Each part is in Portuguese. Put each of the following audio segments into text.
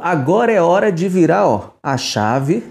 agora é hora de virar ó, a chave,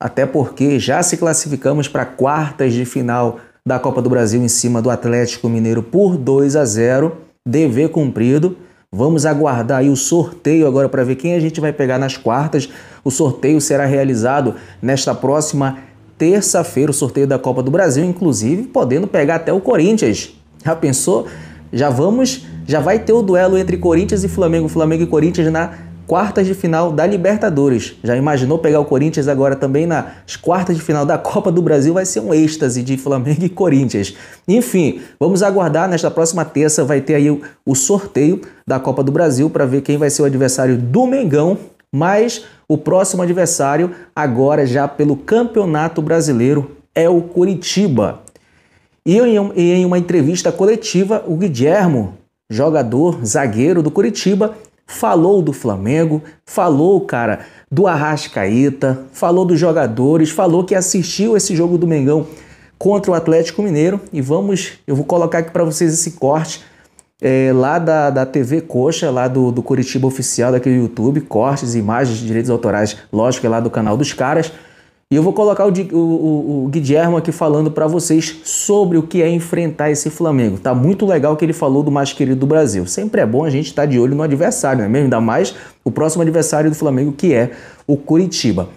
até porque já se classificamos para quartas de final da Copa do Brasil em cima do Atlético Mineiro por 2 a 0, dever cumprido. Vamos aguardar aí o sorteio agora para ver quem a gente vai pegar nas quartas. O sorteio será realizado nesta próxima terça-feira, o sorteio da Copa do Brasil, inclusive podendo pegar até o Corinthians. Já pensou? Já vamos, já vai ter o duelo entre Corinthians e Flamengo, Flamengo e Corinthians na quartas de final da Libertadores. Já imaginou pegar o Corinthians agora também nas quartas de final da Copa do Brasil? Vai ser um êxtase de Flamengo e Corinthians. Enfim, vamos aguardar. Nesta próxima terça vai ter aí o, sorteio da Copa do Brasil para ver quem vai ser o adversário do Mengão. Mas o próximo adversário, agora já pelo Campeonato Brasileiro, é o Curitiba. E em uma entrevista coletiva, o Guilhermo, jogador zagueiro do Curitiba, falou do Flamengo, falou, cara, do Arrascaíta, falou dos jogadores, falou que assistiu esse jogo do Mengão contra o Atlético Mineiro. E vamos, eu vou colocar aqui para vocês esse corte é, lá da, da TV Coxa, lá do, do Curitiba Oficial, daquele YouTube, cortes, imagens, direitos autorais, lógico, é lá do canal dos caras. E eu vou colocar o, o, o, Guilherme aqui falando para vocês sobre o que é enfrentar esse Flamengo. Tá muito legal que ele falou do mais querido do Brasil. Sempre é bom a gente estar tá de olho no adversário, não é mesmo? Ainda mais o próximo adversário do Flamengo, que é o Curitiba.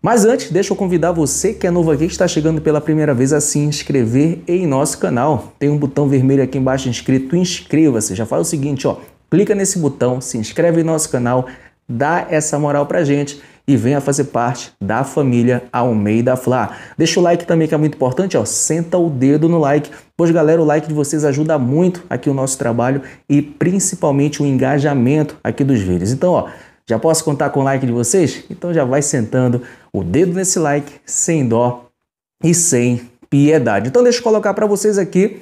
Mas antes, deixa eu convidar você que é novo aqui, que está chegando pela primeira vez, a se inscrever em nosso canal. Tem um botão vermelho aqui embaixo inscrito, inscreva-se. Já faz o seguinte, ó, clica nesse botão, se inscreve em nosso canal, dá essa moral pra gente e venha fazer parte da família Almeida Fla. Deixa o like também que é muito importante, ó, senta o dedo no like, pois galera, o like de vocês ajuda muito aqui o nosso trabalho e principalmente o engajamento aqui dos vídeos. Então, ó, já posso contar com o like de vocês? Então já vai sentando o dedo nesse like sem dó e sem piedade. Então deixa eu colocar para vocês aqui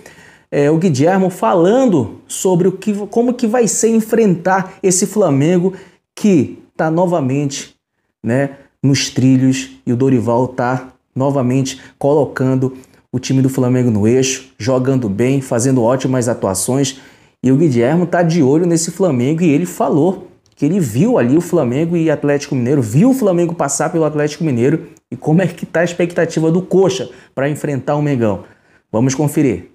é, o Guilherme falando sobre o que, como que vai ser enfrentar esse Flamengo que está novamente né, nos trilhos e o Dorival está novamente colocando o time do Flamengo no eixo, jogando bem, fazendo ótimas atuações. E o Guilherme está de olho nesse Flamengo e ele falou que ele viu ali o Flamengo e Atlético Mineiro, viu o Flamengo passar pelo Atlético Mineiro e como é que está a expectativa do Coxa para enfrentar o Mengão. Vamos conferir.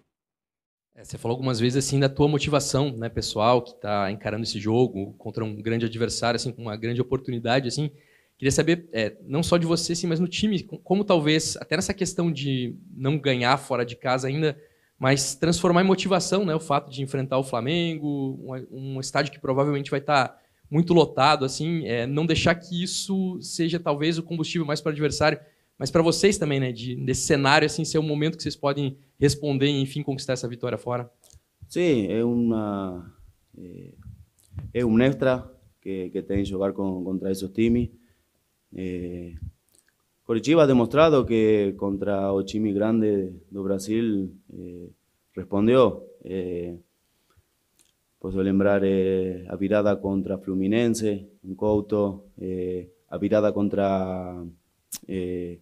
É, você falou algumas vezes assim da tua motivação, né, pessoal, que está encarando esse jogo contra um grande adversário, assim, com uma grande oportunidade, assim. Queria saber, é, não só de você, sim, mas no time, como talvez até nessa questão de não ganhar fora de casa ainda, mas transformar em motivação, né, o fato de enfrentar o Flamengo, um, estádio que provavelmente vai estar tá muito lotado, assim, é, não deixar que isso seja talvez o combustível mais para o adversário mas para vocês também, né? De, desse cenário, assim, ser o momento que vocês podem responder e, enfim, conquistar essa vitória fora. Sim, é uma é, é um extra que, que tem jogar com, contra esses times. É, Curitiba demonstrado que contra o time grande do Brasil é, respondeu. É, posso lembrar é, a virada contra Fluminense, em Couto, é, a virada contra é,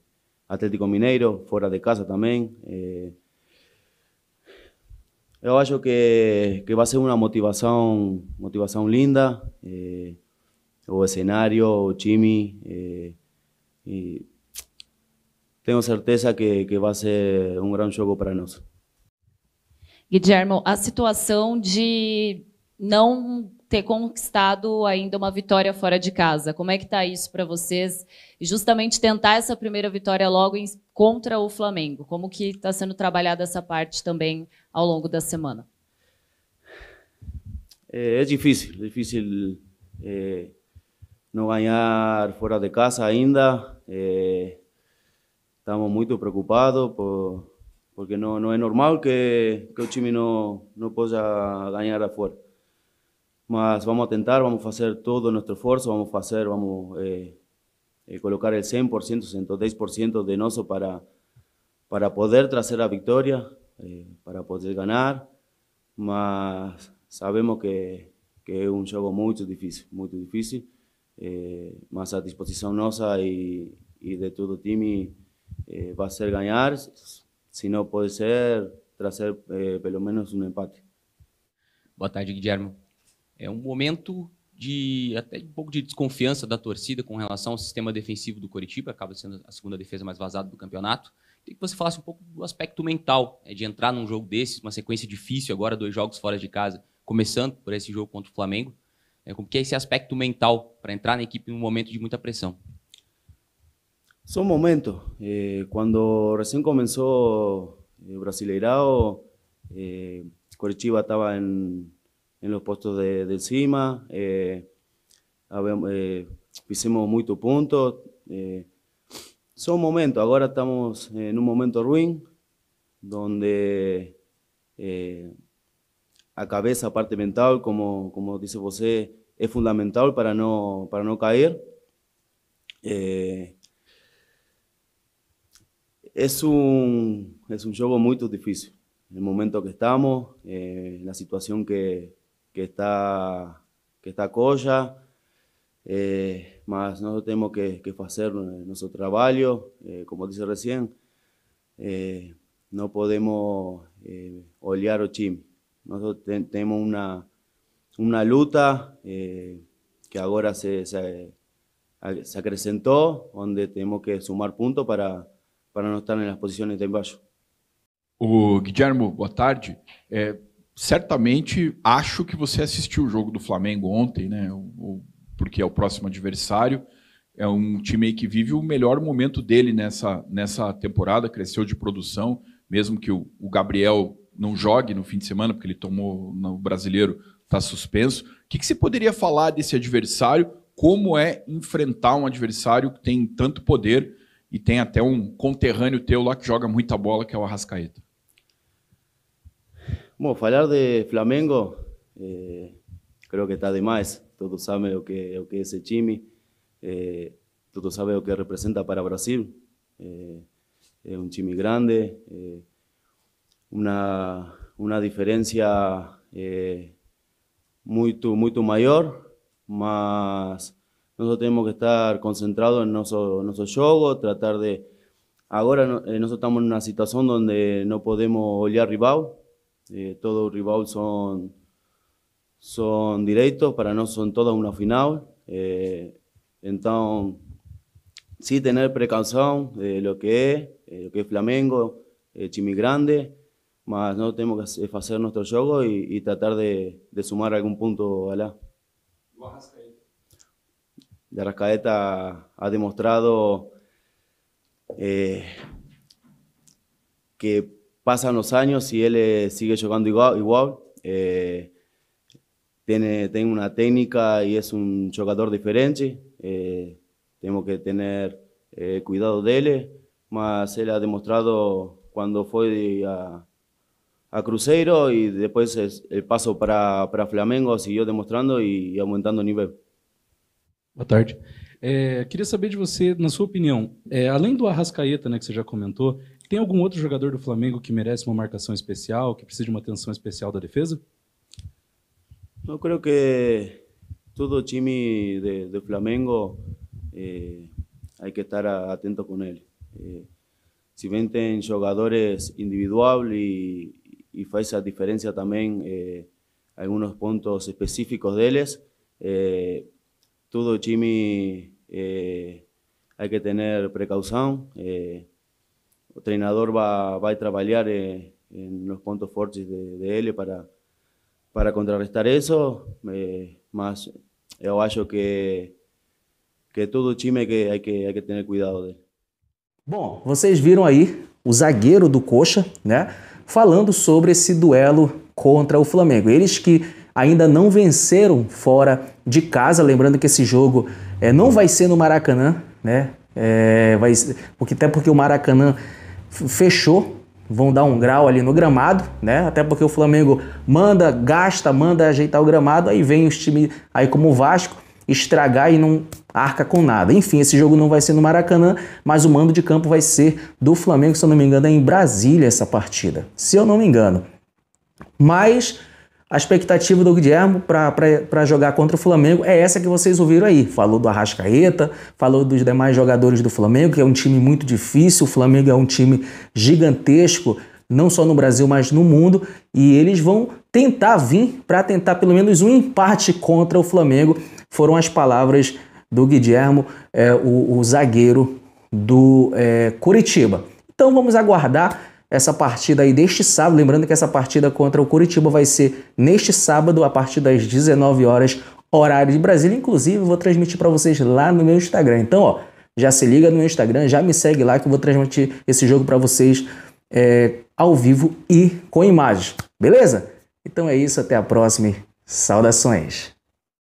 Atlético Mineiro, fora de casa também. É... Eh, eu acho que, que vai ser uma motivação, motivação linda. É... O cenário, o time. É... E eh, tenho certeza que, que vai ser um grande jogo para nós. Guilherme, a situação de não ter conquistado ainda uma vitória fora de casa. Como é que está isso para vocês? E justamente tentar essa primeira vitória logo em, contra o Flamengo. Como que está sendo trabalhada essa parte também ao longo da semana? É, é difícil, é difícil é, não ganhar fora de casa ainda. É, estamos muito preocupados por, porque não, não é normal que, que o time não, não possa ganhar fora. vamos a intentar, vamos a hacer todo nuestro esfuerzo, vamos a hacer, vamos eh, eh, colocar el 100%, 110% de nosotros para, para poder traer la victoria, eh, para poder ganar, Pero sabemos que, que, es un juego muy difícil, muy difícil, más a disposición nuestra y, y de todo el team va a ser ganar, si no puede ser, traer pelo menos un empate. Boa tarde, Guillermo. é um momento de até um pouco de desconfiança da torcida com relação ao sistema defensivo do Coritiba, acaba sendo a segunda defesa mais vazada do campeonato. Queria que você falasse um pouco do aspecto mental, é, de entrar num jogo desses, uma sequência difícil agora, dois jogos fora de casa, começando por esse jogo contra o Flamengo. É, como que é esse aspecto mental para entrar na equipe num momento de muita pressão? São um momento é, quando recém começou o eh, Brasileirão, eh, Coritiba estava em en los puestos de, de encima, eh, eh, hicimos muchos puntos. Eh, son momentos, ahora estamos en un momento ruin, donde a cabeza, parte mental, como, como dice usted, es fundamental para no, para no caer. es, un, es un juego muy difícil, el momento que estamos, la situación que, que está, que está colla, eh, nosotros tenemos que, que hacer nuestro trabajo, eh, como dice recién, eh, no podemos eh, olear o chim. Nosotros tenemos una, una luta que ahora se, se, se, acrecentó, donde tenemos que sumar puntos para, para no estar en las posiciones de abajo. Uh, Guillermo, boa tarde. certamente acho que você assistiu o jogo do Flamengo ontem, né? porque é o próximo adversário. É um time que vive o melhor momento dele nessa, nessa temporada, cresceu de produção, mesmo que o, o Gabriel não jogue no fim de semana, porque ele tomou no brasileiro, está suspenso. O que, que você poderia falar desse adversário? Como é enfrentar um adversário que tem tanto poder e tem até um conterrâneo teu lá que joga muita bola, que é o Arrascaeta? Bueno, hablar de Flamengo, eh, creo que está de más. Todos saben lo que, lo que es el Chimi, eh, todos saben lo que representa para Brasil. Eh, es un Chimi grande, eh, una, una diferencia muy, mucho mayor, más nosotros tenemos que estar concentrados en nuestro, juego, tratar de... Ahora nosotros estamos en una situación donde no podemos olear rival, eh, todos los rival son, son directos para no son todas una final. Eh, entonces sí tener precaución de lo que es, eh, lo que es Flamengo, grande más no tenemos que hacer nuestro juego y, tratar de, de, sumar algún punto a la. De ha demostrado que pasan los años y él eh, sigue jugando igual. igual. Eh, tiene, tiene, una técnica y es un jugador diferente. Eh, tenemos que tener eh, cuidado de él, más él ha demostrado cuando fue a, a Cruzeiro y después el paso para, para Flamengo siguió demostrando y aumentando nivel nivel. Boa tarde. É, saber de você, en su opinión, además além do Arrascaeta, que você já comentou, Tem algum outro jogador do Flamengo que merece uma marcação especial, que precisa de uma atenção especial da defesa? Eu creio que todo time de, de Flamengo eh, que estar atento com ele. Eh, bem tem jogadores jugadores e e faz esa diferença também eh, alguns pontos específicos deles. eh, todo time eh, que ter precaução. Eh, o treinador va, trabalhar nos pontos eh, dele de, de para, para contrarrestar isso. eh, mas eu acho que, que todo time que hay, que hay que ter cuidado dele. Bom, vocês viram aí o zagueiro do Coxa, né? Falando sobre esse duelo contra o Flamengo. Eles que ainda não venceram fora de casa, lembrando que esse jogo é, não vai ser no Maracanã, né? É, vai, porque, até porque o Maracanã fechou, vão dar um grau ali no gramado, né? Até porque o Flamengo manda, gasta, manda ajeitar o gramado, aí vem os times aí como o Vasco estragar e não arca com nada. Enfim, esse jogo não vai ser no Maracanã, mas o mando de campo vai ser do Flamengo, se eu não me engano, é em Brasília essa partida. Se eu não me engano. Mas a expectativa do Guilherme para jogar contra o Flamengo é essa que vocês ouviram aí. Falou do Arrascaeta, falou dos demais jogadores do Flamengo, que é um time muito difícil. O Flamengo é um time gigantesco, não só no Brasil, mas no mundo. E eles vão tentar vir para tentar pelo menos um empate contra o Flamengo. Foram as palavras do Guilherme, é, o, o, zagueiro do é, Curitiba. Então vamos aguardar essa partida aí deste sábado. Lembrando que essa partida contra o Curitiba vai ser neste sábado, a partir das 19 horas, horário de Brasília. Inclusive, vou transmitir para vocês lá no meu Instagram. Então, ó, já se liga no meu Instagram, já me segue lá que eu vou transmitir esse jogo para vocês é, ao vivo e com imagens. Beleza? Então é isso, até a próxima. Saudações!